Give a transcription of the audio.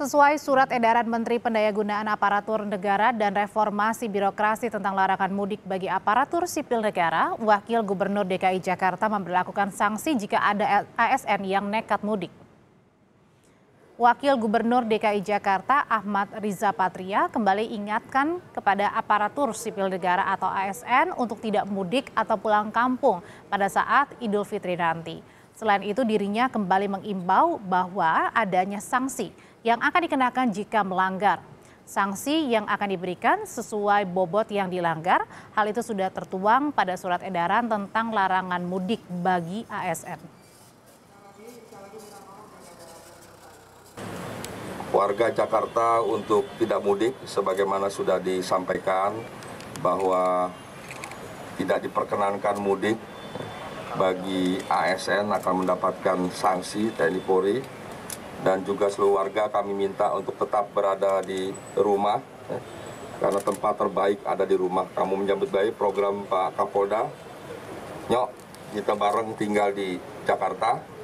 Sesuai surat edaran Menteri Pendayagunaan Aparatur Negara dan Reformasi Birokrasi tentang larangan mudik bagi aparatur sipil negara, Wakil Gubernur DKI Jakarta memperlakukan sanksi jika ada ASN yang nekat mudik. Wakil Gubernur DKI Jakarta Ahmad Riza Patria kembali ingatkan kepada aparatur sipil negara atau ASN untuk tidak mudik atau pulang kampung pada saat Idul Fitri nanti. Selain itu dirinya kembali mengimbau bahwa adanya sanksi yang akan dikenakan jika melanggar. Sanksi yang akan diberikan sesuai bobot yang dilanggar, hal itu sudah tertuang pada surat edaran tentang larangan mudik bagi ASN. Warga Jakarta untuk tidak mudik sebagaimana sudah disampaikan bahwa tidak diperkenankan mudik bagi ASN akan mendapatkan sanksi TNI Polri dan juga seluruh warga kami minta untuk tetap berada di rumah ya. karena tempat terbaik ada di rumah. Kamu menyambut baik program Pak Kapolda. Nyok, kita bareng tinggal di Jakarta